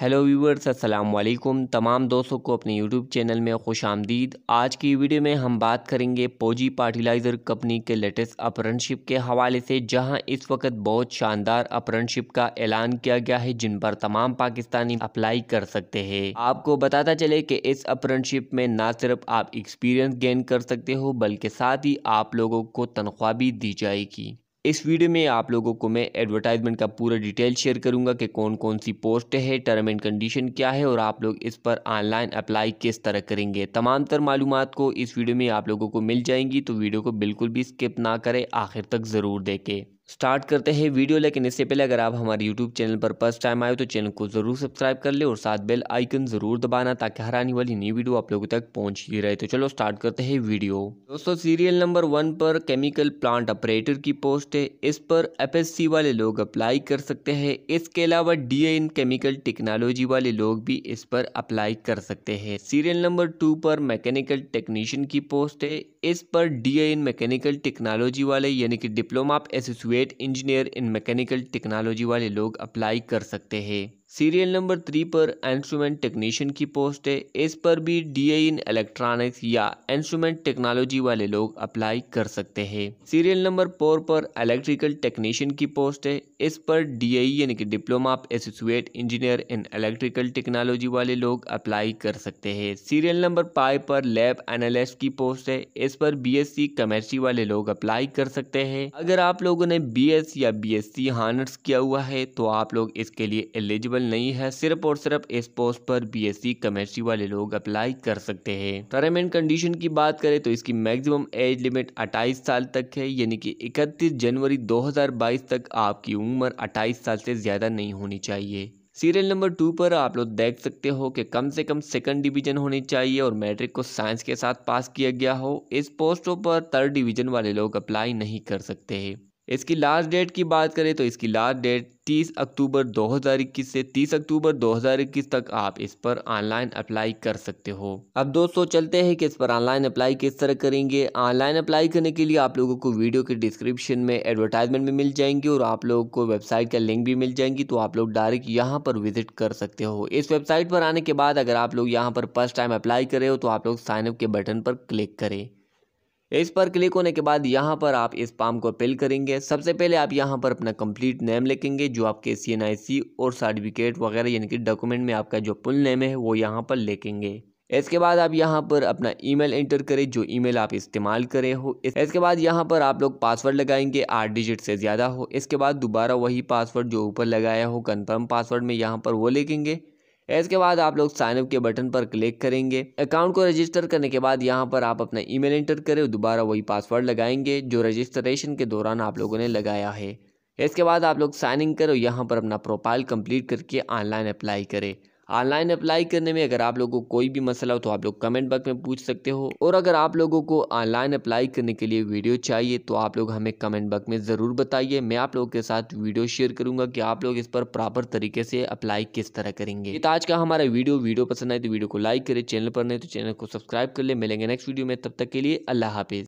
hello viewers अस्सलाम वालेकुम तमाम दोस्तों को अपने यूट्यूब चैनल में खुश आमदीद आज की वीडियो में हम बात करेंगे पोजी फर्टिलाइज़र कंपनी के लेटेस्ट अपरनशिप के हवाले से जहां इस वक्त बहुत शानदार अपरनशिप का ऐलान किया गया है जिन पर तमाम पाकिस्तानी अप्लाई कर सकते हैं आपको बताता चले कि इस अपरनशिप में ना सिर्फ आप एक्सपीरियंस गेन कर सकते हो बल्कि साथ ही आप लोगों को तनख्वाह भी दी जाएगी इस वीडियो में आप लोगों को मैं एडवर्टाइजमेंट का पूरा डिटेल शेयर करूंगा कि कौन कौन सी पोस्ट है टर्म एंड कंडीशन क्या है और आप लोग इस पर ऑनलाइन अप्लाई किस तरह करेंगे तमाम तर मालूम को इस वीडियो में आप लोगों को मिल जाएंगी तो वीडियो को बिल्कुल भी स्किप ना करें आखिर तक ज़रूर देखें स्टार्ट करते हैं वीडियो लेकिन इससे पहले अगर आप हमारे यूट्यूब चैनल पर फर्स्ट टाइम आए तो चैनल को ज़रूर सब्सक्राइब कर ले और साथ बेल आइकन ज़रूर दबाना ताकि हर आने वाली नई वीडियो आप लोगों तक पहुंच ही रहे तो चलो स्टार्ट करते हैं वीडियो दोस्तों सीरियल नंबर वन पर केमिकल प्लांट ऑपरेटर की पोस्ट है इस पर एफ वाले लोग अप्लाई कर सकते हैं इसके अलावा डी इन केमिकल टेक्नोलॉजी वाले लोग भी इस पर अप्लाई कर सकते हैं सीरियल नंबर टू पर मैकेनिकल टेक्नीशियन की पोस्ट है इस पर डी इन मैकेनिकल टेक्नोलॉजी वाले यानी कि diploma associate graduate engineer in mechanical technology वाले लोग अप्लाई कर सकते हैं सीरियल नंबर थ्री पर इंस्ट्रूमेंट टेक्नीशियन की पोस्ट है इस पर भी डी इन इलेक्ट्रॉनिक्स या इंस्ट्रूमेंट टेक्नोलॉजी वाले लोग अप्लाई कर सकते हैं सीरियल नंबर फोर पर इलेक्ट्रिकल टेक्नीशियन की पोस्ट है इस पर डी यानी कि diploma of associate engineer in electrical technology वाले लोग अप्लाई कर सकते हैं सीरियल नंबर फाइव पर लैब एनालिस्ट की पोस्ट है इस पर बी एस सी वाले लोग अप्लाई कर सकते हैं अगर आप लोगों ने बी एस या बी एस सी किया हुआ है तो आप लोग इसके लिए एलिजिबल अवेलेबल नहीं है सिर्फ और सिर्फ इस पोस्ट पर बीएससी केमिस्ट्री वाले लोग अप्लाई कर सकते हैं टर्म एंड कंडीशन की बात करें तो इसकी मैक्सिमम एज लिमिट 28 साल तक है यानी कि 31 जनवरी 2022 तक आपकी उम्र 28 साल से ज़्यादा नहीं होनी चाहिए सीरियल नंबर टू पर आप लोग देख सकते हो कि कम से कम सेकंड डिवीजन होनी चाहिए और मैट्रिक को साइंस के साथ पास किया गया हो इस पोस्टों पर थर्ड डिवीजन वाले लोग अप्लाई नहीं कर सकते हैं इसकी लास्ट डेट की बात करें तो इसकी लास्ट डेट 30 अक्टूबर 2021 से 30 अक्टूबर 2021 तक आप इस पर ऑनलाइन अप्लाई कर सकते हो अब दोस्तों चलते हैं कि इस पर ऑनलाइन अप्लाई किस तरह करेंगे ऑनलाइन अप्लाई करने के लिए आप लोगों को वीडियो के डिस्क्रिप्शन में एडवर्टाइजमेंट में मिल जाएंगी और आप लोगों को वेबसाइट का लिंक भी मिल जाएंगी तो आप लोग डायरेक्ट यहाँ पर विजिट कर सकते हो इस वेबसाइट पर आने के बाद अगर आप लोग यहाँ पर फर्स्ट टाइम अप्लाई करे हो तो आप लोग साइनअप के बटन पर क्लिक करें इस पर क्लिक होने के बाद यहाँ पर आप इस फार्म को फिल करेंगे सबसे पहले आप यहाँ पर अपना कंप्लीट नेम लिखेंगे जो आपके सी एन आई सी और सर्टिफिकेट वगैरह यानी कि डॉक्यूमेंट में आपका जो फुल नेम है वो यहाँ पर लिखेंगे इसके बाद आप यहाँ पर अपना ईमेल एंटर करें जो ईमेल आप इस्तेमाल करें हो इसके बाद यहाँ पर आप लोग पासवर्ड लगाएंगे आठ डिजिट से ज़्यादा हो इसके बाद दोबारा वही पासवर्ड जो ऊपर लगाया हो कन्फर्म पासवर्ड में यहाँ पर वो लिखेंगे इसके बाद आप लोग साइनअप के बटन पर क्लिक करेंगे अकाउंट को रजिस्टर करने के बाद यहाँ पर आप अपना ईमेल एंटर करें दोबारा वही पासवर्ड लगाएंगे जो रजिस्ट्रेशन के दौरान आप लोगों ने लगाया है इसके बाद आप लोग साइन इन करो यहाँ पर अपना प्रोफाइल कंप्लीट करके ऑनलाइन अप्लाई करें ऑनलाइन अप्लाई करने में अगर आप लोगों को कोई भी मसला हो तो आप लोग कमेंट बॉक्स में पूछ सकते हो और अगर आप लोगों को ऑनलाइन अप्लाई करने के लिए वीडियो चाहिए तो आप लोग हमें कमेंट बॉक्स में ज़रूर बताइए मैं आप लोगों के साथ वीडियो शेयर करूंगा कि आप लोग इस पर प्रॉपर तरीके से अप्लाई किस तरह करेंगे तो आज का हमारा वीडियो वीडियो पसंद आए तो वीडियो को लाइक करें चैनल पर नहीं तो चैनल को सब्सक्राइब कर ले मिलेंगे नेक्स्ट वीडियो में तब तक के लिए अल्लाह हाफिज़